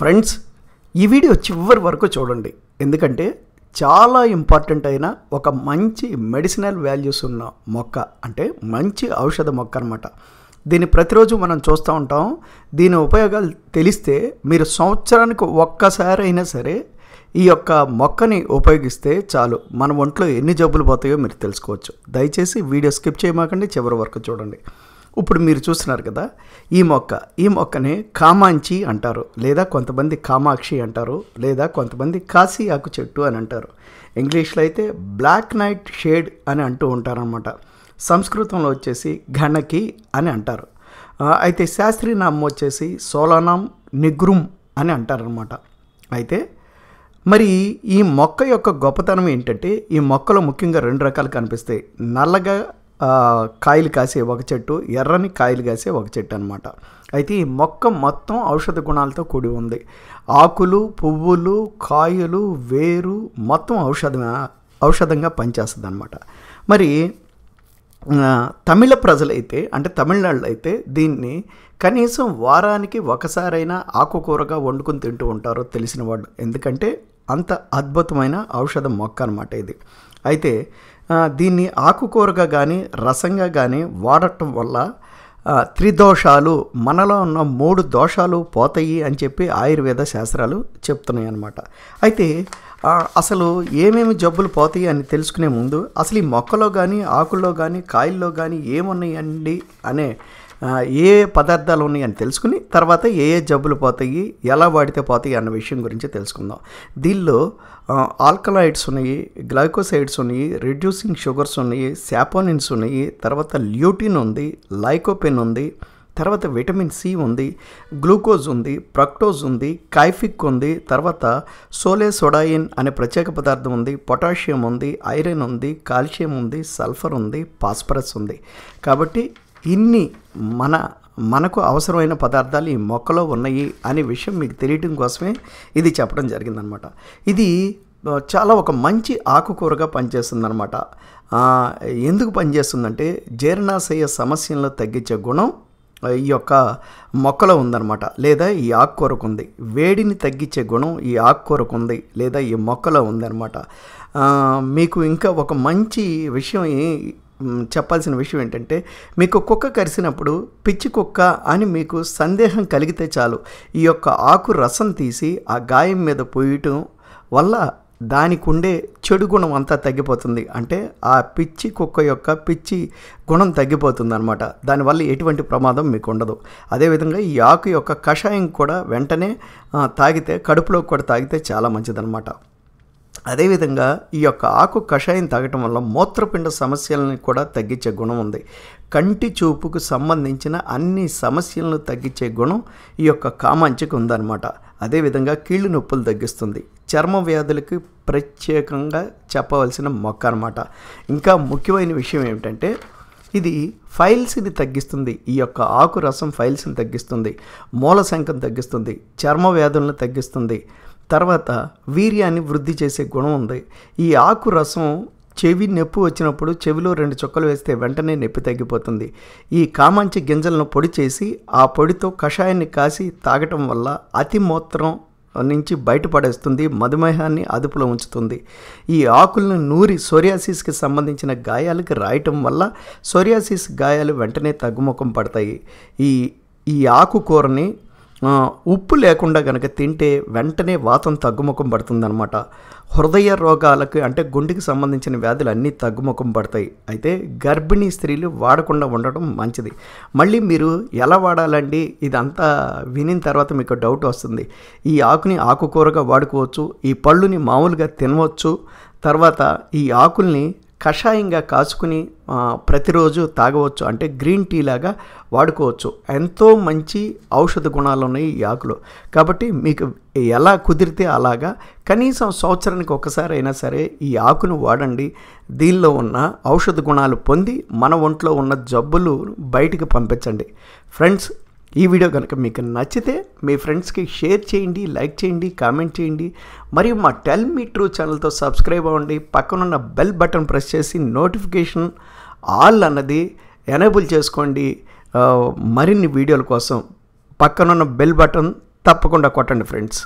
friends ఈ video చివరి వరకు చూడండి ఎందుకంటే చాలా ఇంపార్టెంట్ అయిన ఒక మంచి మెడిసినల్ వాల్యూస్ ఉన్న మొక్క అంటే మంచి ఔషధ మొక్క అనమాట దీన్ని ప్రతిరోజు మనం చూస్తూ ఉంటాం దీని ఉపయోగాలు తెలిస్తే మీరు సంవత్సరానికి ఒక్కసారి అయినా సరే ఈ యొక్క మొక్కని ఉపయోగిస్తే చాలు మన ఒంట్లో ఎన్ని జబ్బులు పోతాయో మీరు తెలుసుకోవచ్చు దయచేసి వీడియో స్కిప్ చేయమాకండి చివరి వరకు చూడండి ఇప్పుడు మీరు చూస్తున్నారు కదా ఈ మొక్క ఈ మొక్కని కామాంచి అంటారు లేదా కొంతమంది కామాక్షి అంటారు లేదా కొంతమంది కాశీ ఆకు చెట్టు అని అంటారు ఇంగ్లీష్లో అయితే బ్లాక్ నైట్ షేడ్ అని అంటూ ఉంటారనమాట సంస్కృతంలో వచ్చేసి గణకి అని అంటారు అయితే శాస్త్రీయ నామం వచ్చేసి సోలానాం నిగ్రుమ్ అని అంటారనమాట అయితే మరి ఈ మొక్క యొక్క గొప్పతనం ఏంటంటే ఈ మొక్కలో ముఖ్యంగా రెండు రకాలు కనిపిస్తాయి నల్లగా కాయలు కాసే ఒక చెట్టు ఎర్రని కాయలు కాసే ఒక చెట్టు అనమాట అయితే ఈ మొక్క మొత్తం ఔషధ గుణాలతో కూడి ఉంది ఆకులు పువ్వులు కాయలు వేరు మొత్తం ఔషధ ఔషధంగా పనిచేస్తుంది అనమాట మరి తమిళ ప్రజలైతే అంటే తమిళనాడు అయితే దీన్ని కనీసం వారానికి ఒకసారైనా ఆకుకూరగా వండుకొని తింటూ ఉంటారో తెలిసిన వాళ్ళు ఎందుకంటే అంత అద్భుతమైన ఔషధ మొక్క అనమాట ఇది అయితే దీన్ని ఆకుకూరగా కానీ రసంగా కానీ వాడటం వల్ల త్రిదోషాలు మనలో ఉన్న మూడు దోషాలు పోతాయి అని చెప్పి ఆయుర్వేద శాస్త్రాలు చెప్తున్నాయి అన్నమాట అయితే అసలు ఏమేమి జబ్బులు పోతాయి అని తెలుసుకునే ముందు అసలు ఈ మొక్కలో కానీ ఆకుల్లో కానీ కాయల్లో కానీ ఏమున్నాయండి అనే ఏ పదార్థాలు ఉన్నాయని తెలుసుకుని తర్వాత ఏ ఏ జబ్బులు పోతాయి ఎలా వాడితే పోతాయి అన్న విషయం గురించి తెలుసుకుందాం దీనిలో ఆల్కలాయిడ్స్ ఉన్నాయి గ్లైకోసైడ్స్ ఉన్నాయి రిడ్యూసింగ్ షుగర్స్ ఉన్నాయి శాపోనిన్స్ ఉన్నాయి తర్వాత ల్యూటిన్ ఉంది లైకోపెన్ ఉంది తర్వాత విటమిన్ సి ఉంది గ్లూకోజ్ ఉంది ప్రక్టోజ్ ఉంది కైఫిక్ ఉంది తర్వాత సోలే సోడాయిన్ అనే ప్రత్యేక పదార్థం ఉంది పొటాషియం ఉంది ఐరన్ ఉంది కాల్షియం ఉంది సల్ఫర్ ఉంది పాస్పరస్ ఉంది కాబట్టి ఇన్ని మన మనకు అవసరమైన పదార్థాలు ఈ మొక్కలో ఉన్నాయి అనే విషయం మీకు తెలియటం కోసమే ఇది చెప్పడం జరిగిందనమాట ఇది చాలా ఒక మంచి ఆకుకూరగా పనిచేస్తుందనమాట ఎందుకు పనిచేస్తుందంటే జీర్ణాశయ సమస్యలను తగ్గించే గుణం ఈ యొక్క మొక్కలో ఉందన్నమాట లేదా ఈ ఆకుకూరకు ఉంది వేడిని తగ్గించే గుణం ఈ ఆకుకూరకు ఉంది లేదా ఈ మొక్కలో ఉందన్నమాట మీకు ఇంకా ఒక మంచి విషయం చెప్పాల్సిన విషయం ఏంటంటే మీకు కుక్క కరిసినప్పుడు పిచ్చి కుక్క అని మీకు సందేహం కలిగితే చాలు ఈ యొక్క ఆకు రసం తీసి ఆ గాయం మీద పోయటం వల్ల దానికి ఉండే చెడు గుణం అంతా తగ్గిపోతుంది అంటే ఆ పిచ్చి కుక్క యొక్క పిచ్చి గుణం తగ్గిపోతుంది అనమాట దానివల్ల ఎటువంటి ప్రమాదం మీకు ఉండదు అదేవిధంగా ఈ ఆకు యొక్క కషాయం కూడా వెంటనే తాగితే కడుపులో కూడా తాగితే చాలా మంచిదనమాట అదేవిధంగా ఈ యొక్క ఆకు కషాయం తాగటం వల్ల మూత్రపిండ సమస్యలను కూడా తగ్గించే గుణం ఉంది కంటి చూపుకు సంబంధించిన అన్ని సమస్యలను తగ్గించే గుణం ఈ యొక్క కామాంచికి ఉందన్నమాట అదేవిధంగా కీళ్ళు నొప్పులు తగ్గిస్తుంది చర్మ వ్యాధులకి ప్రత్యేకంగా చెప్పవలసిన మొక్క అనమాట ఇంకా ముఖ్యమైన విషయం ఏమిటంటే ఇది ఫైల్స్ని తగ్గిస్తుంది ఈ యొక్క ఆకు రసం ఫైల్స్ని తగ్గిస్తుంది మూల సంఖ్యను తగ్గిస్తుంది చర్మ వ్యాధులను తగ్గిస్తుంది తర్వాత వీర్యాన్ని వృద్ధి చేసే గుణం ఉంది ఈ ఆకు రసం చెవి నొప్పి వచ్చినప్పుడు చెవిలో రెండు చుక్కలు వేస్తే వెంటనే నొప్పి తగ్గిపోతుంది ఈ కామాంచి గింజలను పొడి చేసి ఆ పొడితో కషాయాన్ని కాసి తాగటం వల్ల అతి మూత్రం నుంచి బయటపడేస్తుంది మధుమేహాన్ని అదుపులో ఉంచుతుంది ఈ ఆకులను నూరి సోరియాసిస్కి సంబంధించిన గాయాలకు రాయటం వల్ల సోరియాసిస్ గాయాలు వెంటనే తగ్గుముఖం పడతాయి ఈ ఈ ఆకుకూరని ఉప్పు లేకుండా కనుక తింటే వెంటనే వాతం తగ్గుముఖం పడుతుందనమాట హృదయ రోగాలకు అంటే గుండెకి సంబంధించిన వ్యాధులు అన్నీ తగ్గుముఖం పడతాయి అయితే గర్భిణీ స్త్రీలు వాడకుండా ఉండడం మంచిది మళ్ళీ మీరు ఎలా వాడాలండి ఇదంతా వినిన తర్వాత మీకు డౌట్ వస్తుంది ఈ ఆకుని ఆకుకూరగా వాడుకోవచ్చు ఈ పళ్ళుని మామూలుగా తినవచ్చు తర్వాత ఈ ఆకుల్ని కషాయంగా కాసుకుని ప్రతిరోజు తాగవచ్చు అంటే గ్రీన్ టీ లాగా వాడుకోవచ్చు ఎంతో మంచి ఔషధ గుణాలు ఉన్నాయి ఈ ఆకులు కాబట్టి మీకు ఎలా కుదిరితే అలాగా కనీసం సంవత్సరానికి ఒకసారి అయినా సరే ఈ ఆకును వాడండి దీనిలో ఉన్న ఔషధ గుణాలు పొంది మన ఒంట్లో ఉన్న జబ్బులు బయటికి పంపించండి ఫ్రెండ్స్ ఈ వీడియో కనుక మీకు నచ్చితే మీ ఫ్రెండ్స్కి షేర్ చేయండి లైక్ చేయండి కామెంట్ చేయండి మరియు మా టెల్ మీ ట్రూ ఛానల్తో సబ్స్క్రైబ్ అవ్వండి పక్కనున్న బెల్ బటన్ ప్రెస్ చేసి నోటిఫికేషన్ ఆల్ అన్నది ఎనేబుల్ చేసుకోండి మరిన్ని వీడియోల కోసం పక్కనున్న బెల్ బటన్ తప్పకుండా కొట్టండి ఫ్రెండ్స్